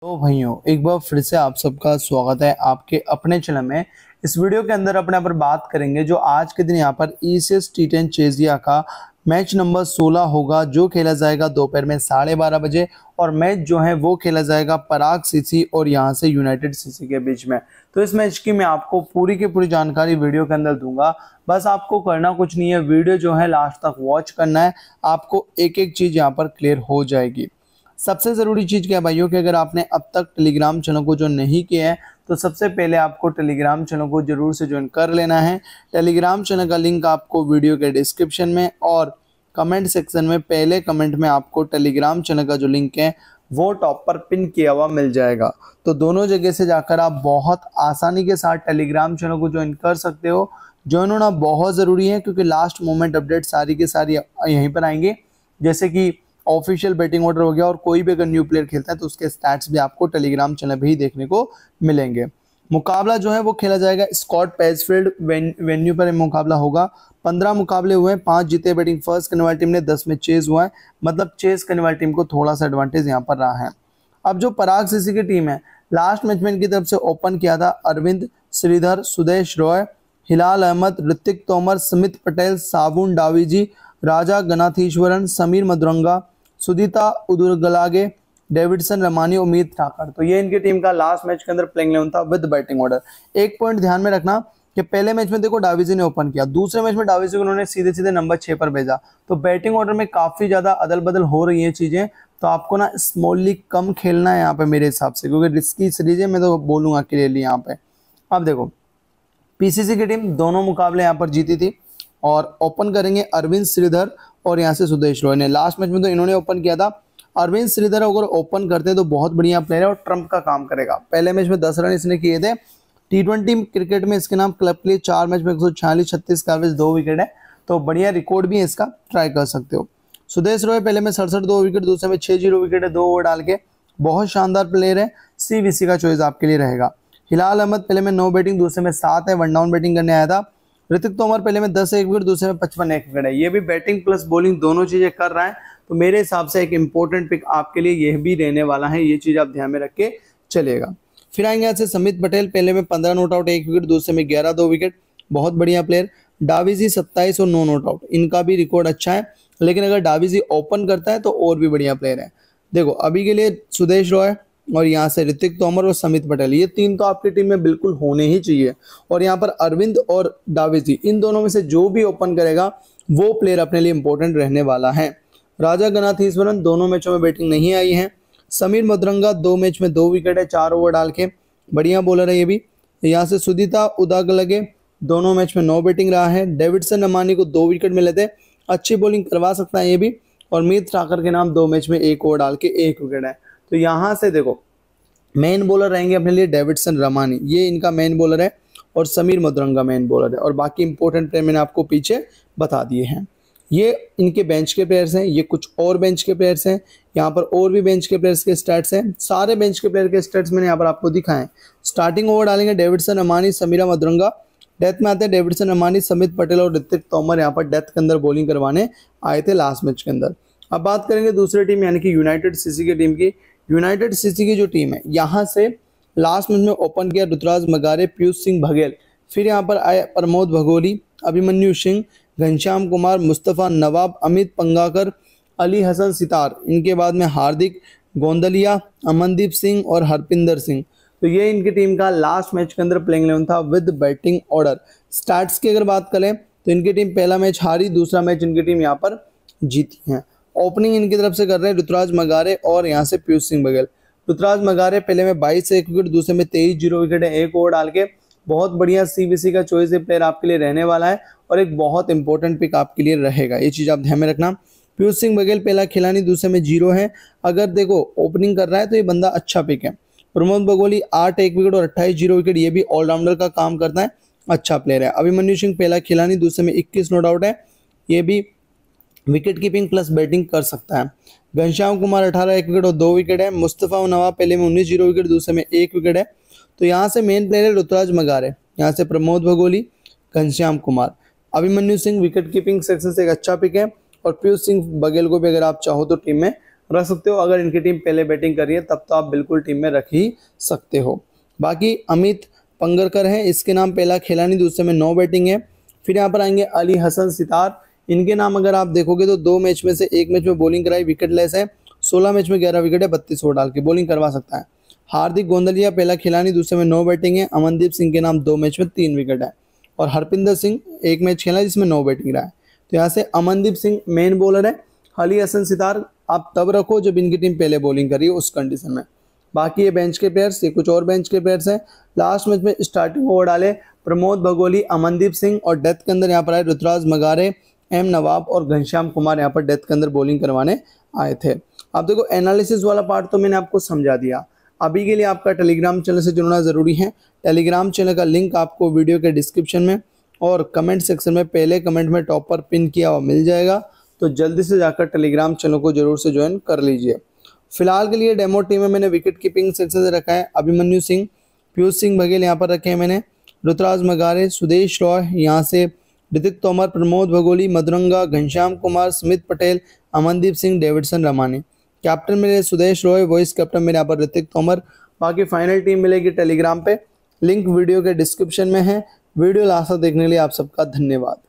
तो भाइयों एक बार फिर से आप सबका स्वागत है आपके अपने चैनल में इस वीडियो के अंदर अपने यहाँ पर बात करेंगे जो आज के दिन यहाँ पर E C S T ten चेजिया का मैच नंबर 16 होगा जो खेला जाएगा दोपहर में साढ़े बारह बजे और मैच जो है वो खेला जाएगा पराग सीसी और यहाँ से यूनाइटेड सीसी के बीच में तो इस मैच की मैं आपको पूरी की पूरी जानकारी वीडियो के अंदर दूंगा बस आपको करना कुछ नहीं है वीडियो जो है लास्ट तक वॉच करना है आपको एक एक चीज़ यहाँ पर क्लियर हो जाएगी सबसे ज़रूरी चीज़ क्या है भाइयों कि अगर आपने अब तक टेलीग्राम चैनल को जो नहीं किया है तो सबसे पहले आपको टेलीग्राम चैनल को ज़रूर से ज्वाइन कर लेना है टेलीग्राम चैनल का लिंक आपको वीडियो के डिस्क्रिप्शन में और कमेंट सेक्शन में पहले कमेंट में आपको टेलीग्राम चैनल का जो लिंक है वो टॉप पर पिन किया हुआ मिल जाएगा तो दोनों जगह से जाकर आप बहुत आसानी के साथ टेलीग्राम चैनल को ज्वाइन कर सकते हो ज्वाइन होना बहुत ज़रूरी है क्योंकि लास्ट मोमेंट अपडेट सारी के सारी यहीं पर आएंगे जैसे कि ऑफिशियल बैटिंग ऑर्डर हो गया और कोई भी अगर न्यू प्लेयर खेलता है तो उसके स्टैट्स भी आपको टेलीग्राम चैनल पर ही देखने को मिलेंगे मुकाबला जो है वो खेला जाएगा स्कॉट पैचफील्ड वेन्यू पर मुकाबला होगा पंद्रह मुकाबले हुए हैं जीते बैटिंग फर्स्ट करने वाली टीम ने दस में चेज हुआ है मतलब चेज करने वाली टीम को थोड़ा सा एडवांटेज यहाँ पर रहा है अब जो पराग सीसी की टीम है लास्ट मैच में इनकी तरफ से ओपन किया था अरविंद श्रीधर सुदेश रॉय हिलाल अहमद ऋतिक तोमर स्मित पटेल साबुन डावीजी राजा गनाथीश्वरन समीर मदुरंगा सुदीता उदुरगलागे डेविडसन रमानी उम्मीद ठाकर तो ये इनकी टीम का लास्ट मैच के अंदर प्लेइंग लेवन था विद बैटिंग ऑर्डर एक पॉइंट ध्यान में रखना कि पहले मैच में देखो डाविजी ने ओपन किया दूसरे मैच में डाविजी को उन्होंने सीधे सीधे नंबर छः पर भेजा तो बैटिंग ऑर्डर में काफ़ी ज़्यादा अदल बदल हो रही है चीज़ें तो आपको ना स्मॉलली कम खेलना है यहाँ पे मेरे हिसाब से क्योंकि रिस्की सीरीज है मैं तो बोलूँगा क्लियरली यहाँ पे अब देखो पीसीसी की टीम दोनों मुकाबले यहाँ पर जीती थी और ओपन करेंगे अरविंद श्रीधर और यहाँ से सुदेश रॉय ने लास्ट मैच में तो इन्होंने ओपन किया था अरविंद श्रीधर अगर ओपन करते हैं तो बहुत बढ़िया प्लेयर है और ट्रंप का काम करेगा पहले मैच में दस रन इसने किए थे टी ट्वेंटी क्रिकेट में इसके नाम क्लब के लिए चार मैच में एक सौ छियालीस छत्तीस का एवरेज दो विकेट है तो बढ़िया रिकॉर्ड भी है इसका ट्राई कर सकते हो सुदेश रॉय पहले में सड़सठ दो विकेट दूसरे में छह जीरो विकेट है दो ओवर डाल के बहुत शानदार प्लेयर है सी का चॉइस आपके लिए रहेगा हिलाल अहमद पहले में नौ बैटिंग दूसरे में सात है वन डाउन बैटिंग करने आया था ऋतिक तोमर पहले में दस एक विकेट दूसरे में पचपन एक विकेट है ये भी बैटिंग प्लस बॉलिंग दोनों चीज़ें कर रहा है तो मेरे हिसाब से एक इम्पोर्टेंट पिक आपके लिए यह भी रहने वाला है ये चीज़ आप ध्यान में रख के चलेगा फिर आएंगे यहाँ से समित पटेल पहले में पंद्रह नोट आउट एक विकेट दूसरे में ग्यारह दो विकेट बहुत बढ़िया प्लेयर डाविजी सत्ताईस और नौ नोट आउट इनका भी रिकॉर्ड अच्छा है लेकिन अगर डाविजी ओपन करता है तो और भी बढ़िया प्लेयर है देखो अभी के लिए सुदेश रॉय और यहाँ से ऋतिक तोमर और समित पटेल ये तीन तो आपकी टीम में बिल्कुल होने ही चाहिए और यहाँ पर अरविंद और डाविजी इन दोनों में से जो भी ओपन करेगा वो प्लेयर अपने लिए इंपॉर्टेंट रहने वाला है राजा गनाथीश्वरन दोनों मैचों में बैटिंग नहीं आई है समीर मदरंगा दो मैच में दो विकेट है चार ओवर डाल के बढ़िया बॉलर है ये भी यहाँ से सुदिता उदाग लगे दोनों मैच में नौ बैटिंग रहा है डेविडसन अमानी को दो विकेट मिले थे अच्छी बॉलिंग करवा सकता है ये भी और मीत ठाकर के नाम दो मैच में एक ओवर डाल के एक विकेट है तो यहाँ से देखो मेन बॉलर रहेंगे अपने लिए डेविडसन रमानी ये इनका मेन बॉलर है और समीर मदुरंगा मेन बॉलर है और बाकी इंपॉर्टेंट प्लेयर मैंने आपको पीछे बता दिए हैं ये इनके बेंच के प्लेयर्स हैं ये कुछ और बेंच के प्लेयर्स हैं यहाँ पर और भी बेंच के प्लेयर्स के स्टार्ट हैं सारे बेंच के प्लेयर के स्टार्ट मैंने यहाँ पर आपको दिखाए स्टार्टिंग ओवर डालेंगे डेविडसन अमानी समीरा मदुरंगा डेथ में आते हैं डेविडसन अमानी समित पटेल और ऋतिक तोमर यहाँ पर डेथ के अंदर बॉलिंग करवाने आए थे लास्ट मैच के अंदर अब बात करेंगे दूसरे टीम यानी कि यूनाइटेड सीसी की टीम की यूनाइटेड सीसी की जो टीम है यहाँ से लास्ट मैच में ओपन किया रुतराज मगारे पीयूष सिंह बघेल फिर यहाँ पर आए प्रमोद भगोरी अभिमन्यु सिंह घनश्याम कुमार मुस्तफ़ा नवाब अमित पंगाकर अली हसन सितार इनके बाद में हार्दिक गोंदलिया अमनदीप सिंह और हरपिंदर सिंह तो ये इनकी टीम का लास्ट मैच के अंदर प्लेइंग इलेवन था विद बैटिंग ऑर्डर स्टार्ट्स की अगर बात करें तो इनकी टीम पहला मैच हारी दूसरा मैच इनकी टीम यहाँ पर जीती है ओपनिंग इनकी तरफ से कर रहे हैं ऋतुराज मगारे और यहाँ से पीयूष सिंह बघेल ऋतुराज मगारे पहले में बाईस एक विकेट दूसरे में तेईस जीरो विकेट है एक ओवर डाल के बहुत बढ़िया सीबीसी का चॉइस ये प्लेयर आपके लिए रहने वाला है और एक बहुत इंपॉर्टेंट पिक आपके लिए रहेगा ये चीज़ आप ध्यान में रखना पीयूष सिंह बघेल पहला खिलानी दूसरे में जीरो है अगर देखो ओपनिंग कर रहा है तो ये बंदा अच्छा पिक है प्रमोद बगोली आठ एक विकेट और अट्ठाईस जीरो विकेट ये भी ऑलराउंडर का काम करता है अच्छा प्लेयर है अभिमन्यु सिंह पहला खिलानी दूसरे में इक्कीस नो डाउट है ये भी विकेट कीपिंग प्लस बैटिंग कर सकता है घनश्याम कुमार अठारह एक विकेट और दो विकेट है मुस्तफ़ा नवाब पहले में उन्नीस जीरो विकेट दूसरे में एक विकेट है तो यहाँ से मेन प्लेयर है ऋतुराज मगारे यहाँ से Pramod Bhagoli Ghanshyam Kumar Abhimanyu Singh wicket keeping section से एक अच्छा पिक है और पीयूष सिंह बघेल को भी अगर आप चाहो तो टीम में रख सकते हो अगर इनकी टीम पहले बैटिंग कर रही है तब तो आप बिल्कुल टीम में रख ही सकते हो बाकी अमित पंगरकर हैं इसके नाम पहला खेला नहीं दूसरे में नौ बैटिंग है फिर यहाँ पर आएंगे अली हसन सितार इनके नाम अगर आप देखोगे तो दो मैच में से एक मैच में बॉलिंग कराई विकेट लेस है सोलह मैच में ग्यारह विकेट है बत्तीस ओवर डाल के बॉलिंग करवा सकता है हार्दिक गोंदलिया पहला खिलाड़ी दूसरे में नौ बैटिंग है अमनदीप सिंह के नाम दो मैच में तीन विकेट है और हरपिंदर सिंह एक मैच खेला जिसमें नौ बैटिंग रहा है तो यहाँ से अमनदीप सिंह मेन बॉलर है हली हसन सितार आप तब रखो जब इनकी टीम पहले बॉलिंग करी उस कंडीशन में बाकी ये बेंच के प्लेयर्स ये कुछ और बेंच के प्लेयर्स हैं लास्ट मैच में स्टार्टिंग ओवर डाले प्रमोद भगोली अमनदीप सिंह और डेथ के अंदर यहाँ पर आए रुतराज मगारे एम नवाब और घनश्याम कुमार यहाँ पर डेथ के अंदर बॉलिंग करवाने आए थे अब देखो एनालिसिस वाला पार्ट तो मैंने आपको समझा दिया अभी के लिए आपका टेलीग्राम चैनल से जुड़ना ज़रूरी है टेलीग्राम चैनल का लिंक आपको वीडियो के डिस्क्रिप्शन में और कमेंट सेक्शन में पहले कमेंट में टॉप पर पिन किया हुआ मिल जाएगा तो जल्दी से जाकर टेलीग्राम चैनल को जरूर से ज्वाइन कर लीजिए फिलहाल के लिए डेमो टीम में मैंने विकेट कीपिंग सेक्शन से रखा है अभिमन्यु सिंह पीयूष सिंह बघेल यहाँ पर रखे हैं मैंने रुतराज मगारे सुदेश रॉय यहाँ से ऋतिक तोमर प्रमोद भगोली मधुरंगा घनश्याम कुमार सुमित पटेल अमनदीप सिंह डेविडसन रमानी कैप्टन मेरे सुदेश रॉय वॉइस कैप्टन मेरे यहाँ पर ऋतिक तोमर बाकी फाइनल टीम मिलेगी टेलीग्राम पे लिंक वीडियो के डिस्क्रिप्शन में है वीडियो लास्ट तक देखने के लिए आप सबका धन्यवाद